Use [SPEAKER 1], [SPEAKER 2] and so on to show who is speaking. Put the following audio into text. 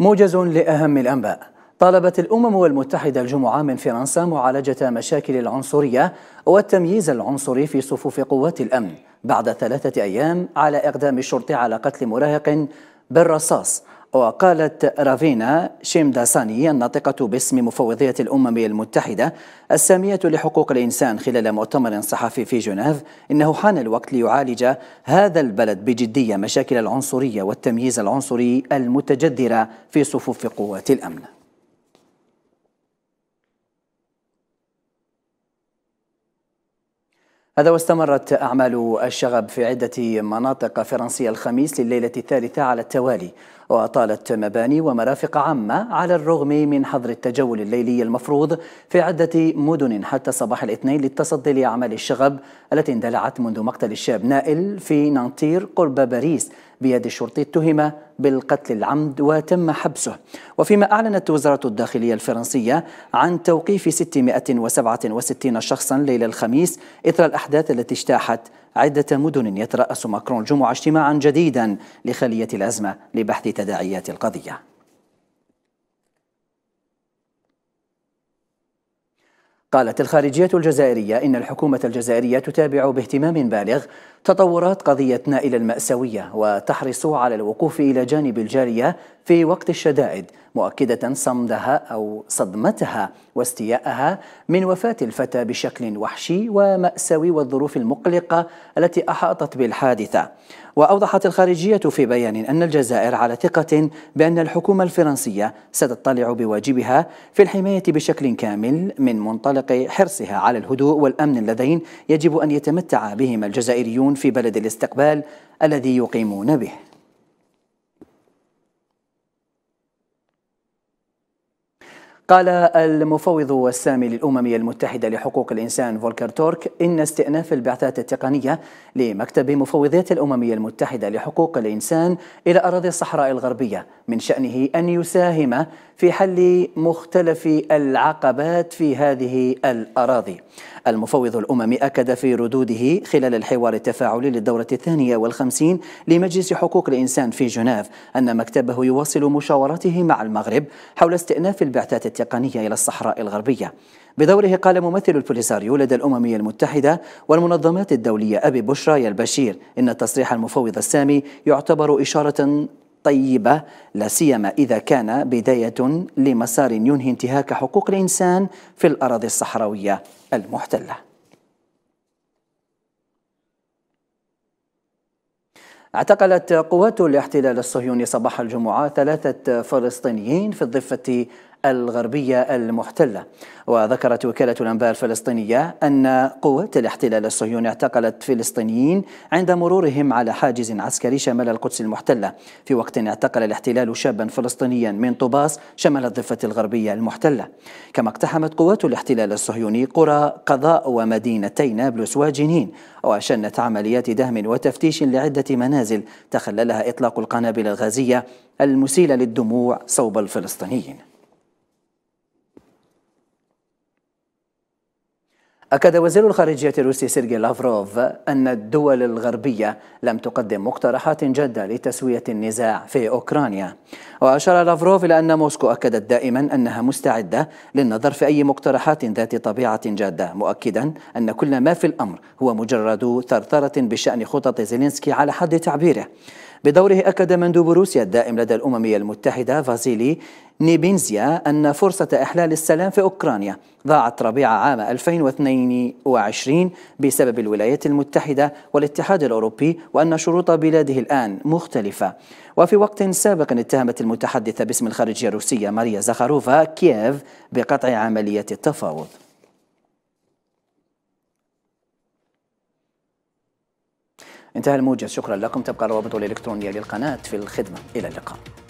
[SPEAKER 1] موجز لأهم الأنباء طالبت الأمم المتحدة الجمعة من فرنسا معالجة مشاكل العنصرية والتمييز العنصري في صفوف قوات الأمن بعد ثلاثة أيام على إقدام الشرطة على قتل مراهق بالرصاص وقالت رافينا شيمداساني الناطقة باسم مفوضية الأمم المتحدة السامية لحقوق الإنسان خلال مؤتمر صحفي في جنيف إنه حان الوقت ليعالج هذا البلد بجدية مشاكل العنصرية والتمييز العنصري المتجذرة في صفوف قوات الأمن هذا واستمرت أعمال الشغب في عدة مناطق فرنسية الخميس لليلة الثالثة على التوالي وأطالت مباني ومرافق عامة على الرغم من حظر التجول الليلي المفروض في عدة مدن حتى صباح الاثنين للتصدي لأعمال الشغب التي اندلعت منذ مقتل الشاب نائل في نانتير قرب باريس بيد الشرطي اتهم بالقتل العمد وتم حبسه وفيما أعلنت وزارة الداخلية الفرنسية عن توقيف 667 شخصا ليلة الخميس إثر الأحداث التي اجتاحت عدة مدن يترأس ماكرون الجمعة اجتماعا جديدا لخلية الأزمة لبحث تداعيات القضية قالت الخارجية الجزائرية إن الحكومة الجزائرية تتابع باهتمام بالغ تطورات قضية نائل المأساوية وتحرص على الوقوف إلى جانب الجارية في وقت الشدائد مؤكدة صمدها أو صدمتها واستياءها من وفاة الفتى بشكل وحشي ومأساوي والظروف المقلقة التي أحاطت بالحادثة وأوضحت الخارجية في بيان أن الجزائر على ثقة بأن الحكومة الفرنسية ستطلع بواجبها في الحماية بشكل كامل من منطلق حرصها على الهدوء والأمن اللذين يجب أن يتمتع بهما الجزائريون في بلد الاستقبال الذي يقيمون به قال المفوض السامي للأمم المتحدة لحقوق الإنسان فولكر تورك إن استئناف البعثات التقنية لمكتب مفوضية الأمم المتحدة لحقوق الإنسان إلى أراضي الصحراء الغربية من شأنه أن يساهم في حل مختلف العقبات في هذه الأراضي المفوض الأممي أكد في ردوده خلال الحوار التفاعلي للدورة الثانية والخمسين لمجلس حقوق الإنسان في جنيف أن مكتبه يواصل مشاوراته مع المغرب حول استئناف البعثات التقنية إلى الصحراء الغربية بدوره قال ممثل البوليساريو لدى الأمم المتحدة والمنظمات الدولية أبي بشرى البشير إن التصريح المفوض السامي يعتبر إشارة طيبة لا سيما إذا كان بداية لمسار ينهي انتهاك حقوق الإنسان في الأراضي الصحراوية المحتلة اعتقلت قوات الاحتلال الصهيوني صباح الجمعة ثلاثة فلسطينيين في الضفة الغربية المحتلة وذكرت وكالة الأنباء الفلسطينية أن قوات الاحتلال الصهيوني اعتقلت فلسطينيين عند مرورهم على حاجز عسكري شمال القدس المحتلة في وقت اعتقل الاحتلال شابا فلسطينيا من طوباس شمال الضفة الغربية المحتلة كما اقتحمت قوات الاحتلال الصهيوني قرى قضاء ومدينتي نابلس وجنين وشنت عمليات دهم وتفتيش لعدة منازل تخللها إطلاق القنابل الغازية المسيلة للدموع صوب الفلسطينيين أكد وزير الخارجية الروسي سيرجي لافروف أن الدول الغربية لم تقدم مقترحات جادة لتسوية النزاع في أوكرانيا وأشار لافروف إلى أن موسكو أكدت دائما أنها مستعدة للنظر في أي مقترحات ذات طبيعة جادة مؤكدا أن كل ما في الأمر هو مجرد ثرثرة بشأن خطط زيلينسكي على حد تعبيره بدوره أكد مندوب روسيا الدائم لدى الأمم المتحدة فازيلي نيبينزيا أن فرصة إحلال السلام في أوكرانيا ضاعت ربيع عام 2022 2020 بسبب الولايات المتحدة والاتحاد الأوروبي وأن شروط بلاده الآن مختلفة وفي وقت سابق اتهمت المتحدثة باسم الخارجية الروسية ماريا زخاروفا كييف بقطع عملية التفاوض انتهى الموجز شكرا لكم تبقى الروابط الإلكترونية للقناة في الخدمة إلى اللقاء